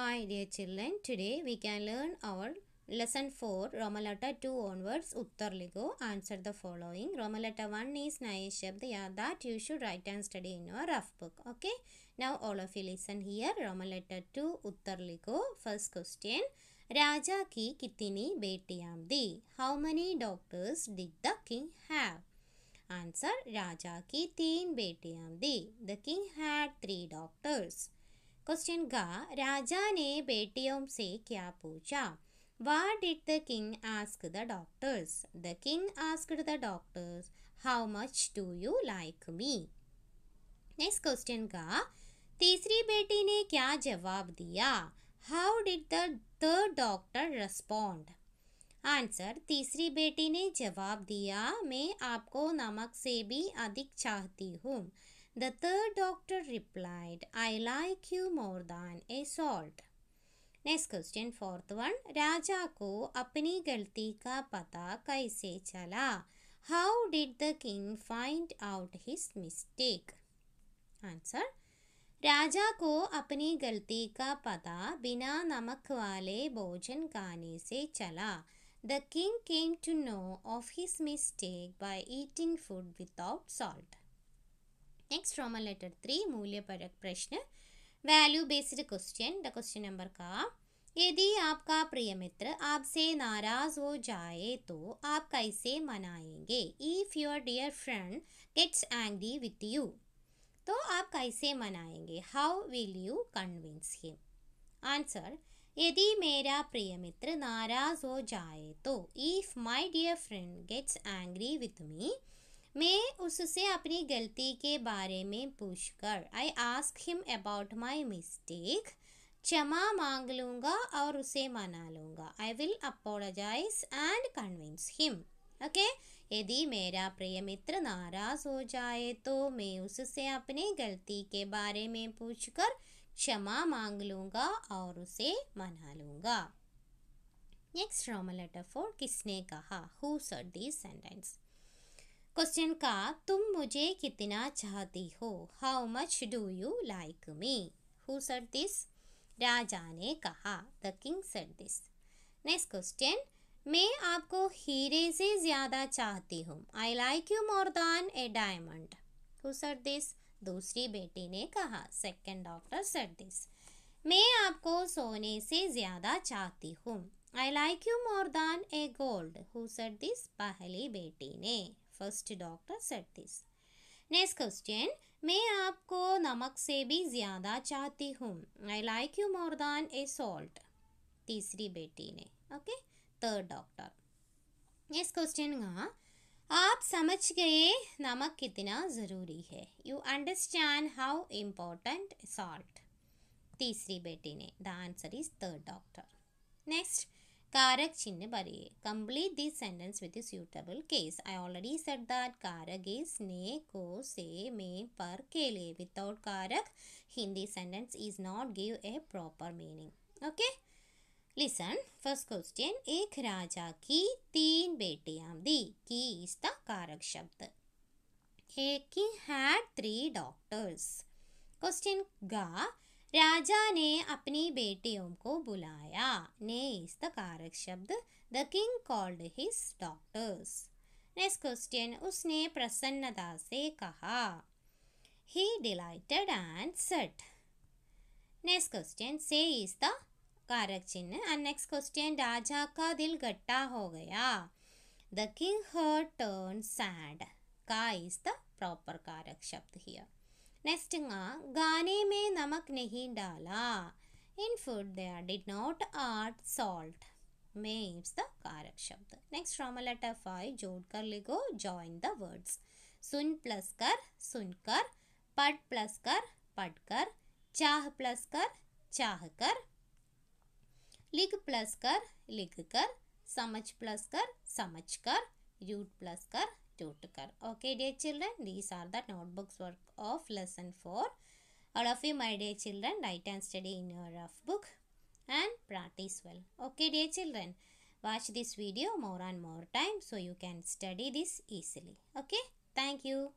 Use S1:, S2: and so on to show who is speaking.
S1: Hi dear children, today we can learn our lesson 4 Romalata 2 onwards Uttar Ligo. Answer the following. Romalata 1 is Nayashabdaya that you should write and study in your rough book. Okay. Now all of you listen here. Romalata 2 Uttar Ligo. First question. Raja ki kitini betiyam di? How many daughters did the king have? Answer. Raja ki teen betiyam di. The king had three daughters. Question गा राजा ने बेटियों से क्या पूछा what did the king ask the daughters the king asked the daughters how much do you like me next question गा तीसरी बेटी ने क्या जवाब दिया how did the the daughter respond answer तीसरी बेटी ने जवाब दिया मैं आपको नमक से भी अधिक चाहती हूँ The third doctor replied, I like you more than a salt. Next question fourth one राजा को अपनी गलती का पता कैसे चला how did the king find out his mistake answer राजा को अपनी गलती का पता बिना नमक वाले भोजन खाने से चला the king came to know of his mistake by eating food without salt Next from a letter 3 मूल्य परक प्रश्न value based question the question number का यदि आपका प्रिय मित्र आपसे नाराज हो जाए तो आप कैसे मनाएंगे if your dear friend gets angry with you तो आप कैसे मनाएंगे how will you convince him answer यदि मेरा प्रिय मित्र नाराज हो जाए तो if my dear friend gets angry with me मैं उससे अपनी गलती के बारे में पूछकर I ask him about my mistake क्षमा मांग लूँगा और उसे मना लूँगा I will apologise and convince him okay यदि मेरा प्रिय मित्र नाराज हो जाए तो मैं उससे अपनी गलती के बारे में पूछकर क्षमा मांग लूँगा और उसे मना लूँगा नेक्स्ट रोमन लेटर फोर किसने कहा who said this sentence question का तुम मुझे कितना चाहती हो how much do you like me who said this राजा ने कहा the king said this next question मैं आपको हीरे से ज़्यादा चाहती हूँ I like you more than a diamond who said this दूसरी बेटी ने कहा सेकेंड डॉक्टर सर दिस मैं आपको सोने से ज़्यादा चाहती हूँ I like you more than a gold who said this पहली बेटी ने first daughter said this next question मैं आपको नमक से भी ज़्यादा चाहती हूँ I like you more than a salt तीसरी बेटी ने okay third daughter next question का आप समझ गए नमक कितना ज़रूरी है you understand how important salt तीसरी बेटी ने the answer is third daughter next Karak Chinnabari. Complete this sentence with a suitable case. I already said that Karak is ne, ko, se, me, par, kele. Without Karak, Hindi sentence is not give a proper meaning. Okay? Listen, first question. एक राजा की तीन बेटियां दी की is the कारक शब्द A king had three doctors. Question ga राजा ने अपनी बेटियों को बुलाया ने इस द कारक शब्द the king called his daughters next question उसने प्रसन्नता से कहा he delighted and said next question से इज द कारक चिन्ह एंड नेक्स्ट क्वेश्चन राजा का दिल गट्टा हो गया the king heart turn sad का इज द प्रॉपर कारक शब्द हियर नेक्स्टगा गाने में नमक नहीं डाला in in food there did not add salt makes the karak shabd next from letter five जोड़ कर लिखो जॉइन द वर्ड्स सुन प्लस कर सुनकर पढ़ प्लस कर पढ़ कर चाह प्लस कर चाह कर लिख प्लस कर लिख कर समझ प्लस कर समझ कर यूट प्लस कर Tutkar. Okay dear children, these are the notebooks work of lesson 4. All of you my dear children, write and study in your rough book and practice well. Okay dear children, watch this video more and more time so you can study this easily. Okay, thank you.